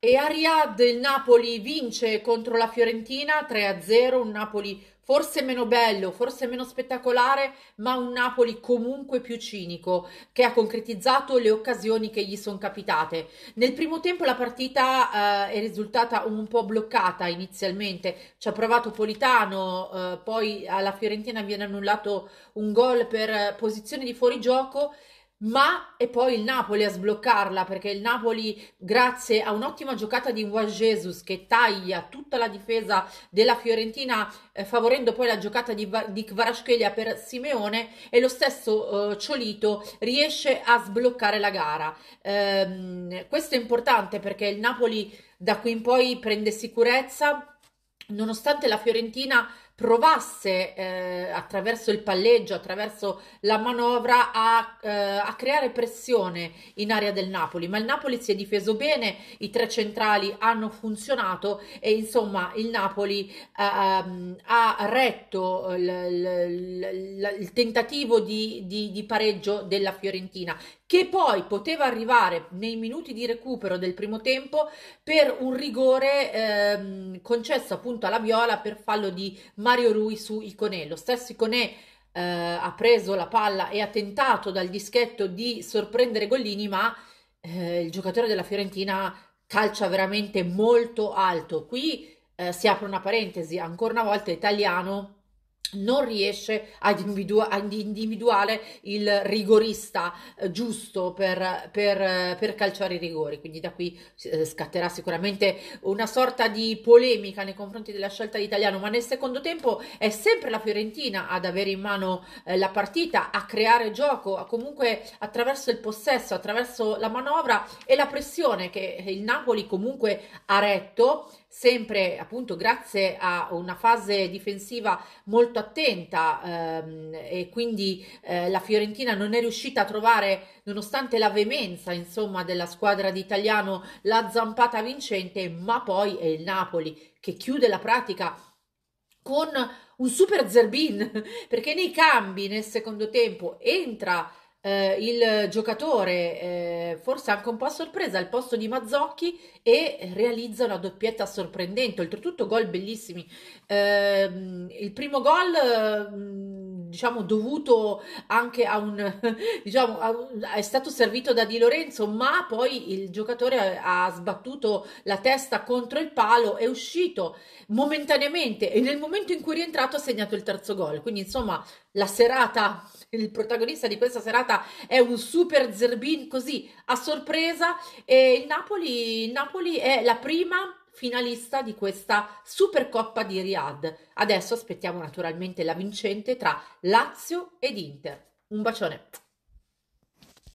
E a Riyadh il Napoli vince contro la Fiorentina 3-0, un Napoli forse meno bello, forse meno spettacolare, ma un Napoli comunque più cinico, che ha concretizzato le occasioni che gli sono capitate. Nel primo tempo la partita eh, è risultata un po' bloccata inizialmente, ci ha provato Politano, eh, poi alla Fiorentina viene annullato un gol per posizione di fuorigioco ma è poi il Napoli a sbloccarla perché il Napoli grazie a un'ottima giocata di Juan Jesus che taglia tutta la difesa della Fiorentina eh, favorendo poi la giocata di, di Kvarashkelia per Simeone e lo stesso eh, Ciolito riesce a sbloccare la gara ehm, questo è importante perché il Napoli da qui in poi prende sicurezza nonostante la Fiorentina provasse eh, attraverso il palleggio, attraverso la manovra a, eh, a, creare pressione in area del Napoli, ma il Napoli si è difeso bene, i tre centrali hanno funzionato e insomma il Napoli ehm, ha retto l, l, l, il tentativo di, di, di pareggio della Fiorentina che poi poteva arrivare nei minuti di recupero del primo tempo per un rigore ehm, concesso appunto alla Viola per fallo di Mar- Mario Rui su Iconè. Lo stesso Iconè eh, ha preso la palla e ha tentato dal dischetto di sorprendere Gollini, ma eh, il giocatore della Fiorentina calcia veramente molto alto. Qui eh, si apre una parentesi, ancora una volta italiano non riesce ad, individua- ad, individuare il rigorista eh, giusto per, per, per, calciare i rigori. Quindi da qui eh, scatterà sicuramente una sorta di polemica nei confronti della scelta italiana. ma nel secondo tempo è sempre la Fiorentina ad avere in mano eh, la partita, a creare gioco, a comunque attraverso il possesso, attraverso la manovra e la pressione che il Napoli comunque ha retto, sempre appunto grazie a una fase difensiva molto molto attenta ehm, e quindi eh, la Fiorentina non è riuscita a trovare, nonostante la veemenza insomma, della squadra di Italiano, la zampata vincente, ma poi è il Napoli che chiude la pratica con un super Zerbin, perché nei cambi nel secondo tempo entra eh, il giocatore, eh, forse anche un po' a sorpresa, al posto di Mazzocchi e realizza una doppietta sorprendente. Oltretutto, gol bellissimi. Eh, il primo gol eh, diciamo dovuto anche a un diciamo a un, è stato servito da Di Lorenzo ma poi il giocatore ha sbattuto la testa contro il palo è uscito momentaneamente e nel momento in cui è rientrato ha segnato il terzo gol quindi insomma la serata il protagonista di questa serata è un super Zerbin così a sorpresa e il Napoli, il Napoli è la prima finalista di questa Supercoppa di Riyadh. Adesso aspettiamo naturalmente la vincente tra Lazio ed Inter. Un bacione.